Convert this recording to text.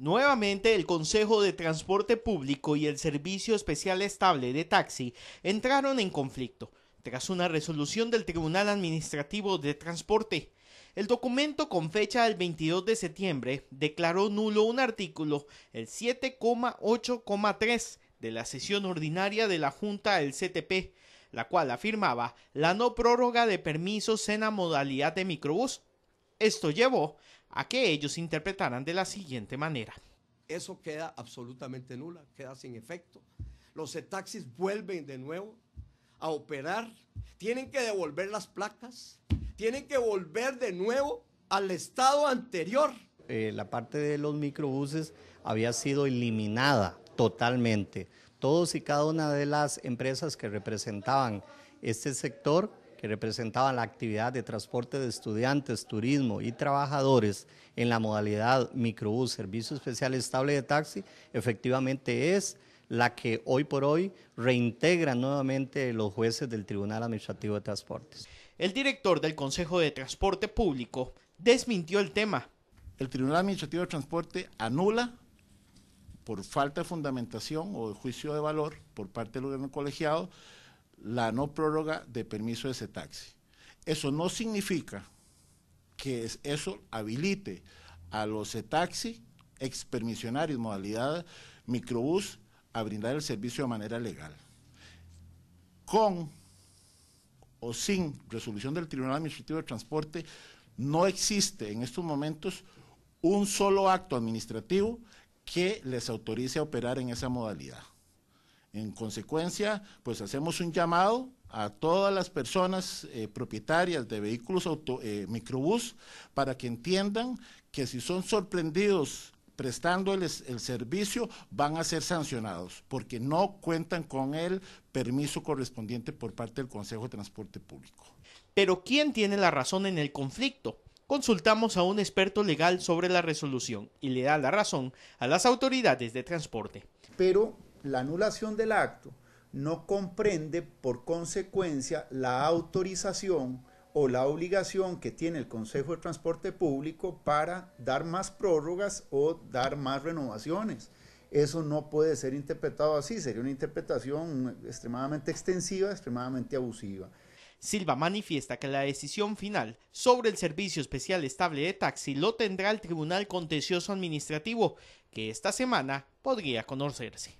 Nuevamente, el Consejo de Transporte Público y el Servicio Especial Estable de Taxi entraron en conflicto tras una resolución del Tribunal Administrativo de Transporte. El documento con fecha del 22 de septiembre declaró nulo un artículo, el 7,8,3 de la sesión ordinaria de la Junta del CTP, la cual afirmaba la no prórroga de permisos en la modalidad de microbús esto llevó a que ellos interpretaran de la siguiente manera. Eso queda absolutamente nula, queda sin efecto. Los taxis vuelven de nuevo a operar, tienen que devolver las placas, tienen que volver de nuevo al estado anterior. Eh, la parte de los microbuses había sido eliminada totalmente. Todos y cada una de las empresas que representaban este sector que representaban la actividad de transporte de estudiantes, turismo y trabajadores en la modalidad microbús, servicio especial estable de taxi, efectivamente es la que hoy por hoy reintegra nuevamente los jueces del Tribunal Administrativo de Transportes. El director del Consejo de Transporte Público desmintió el tema. El Tribunal Administrativo de Transporte anula por falta de fundamentación o de juicio de valor por parte del gobierno colegiado la no prórroga de permiso de ese taxi. Eso no significa que eso habilite a los e taxi expermisionarios, modalidad microbús, a brindar el servicio de manera legal. Con o sin resolución del Tribunal Administrativo de Transporte, no existe en estos momentos un solo acto administrativo que les autorice a operar en esa modalidad. En consecuencia, pues hacemos un llamado a todas las personas eh, propietarias de vehículos auto, eh, microbús para que entiendan que si son sorprendidos prestándoles el servicio van a ser sancionados porque no cuentan con el permiso correspondiente por parte del Consejo de Transporte Público. Pero ¿quién tiene la razón en el conflicto? Consultamos a un experto legal sobre la resolución y le da la razón a las autoridades de transporte. Pero la anulación del acto no comprende por consecuencia la autorización o la obligación que tiene el Consejo de Transporte Público para dar más prórrogas o dar más renovaciones. Eso no puede ser interpretado así, sería una interpretación extremadamente extensiva, extremadamente abusiva. Silva manifiesta que la decisión final sobre el servicio especial estable de taxi lo tendrá el Tribunal Contencioso Administrativo, que esta semana podría conocerse.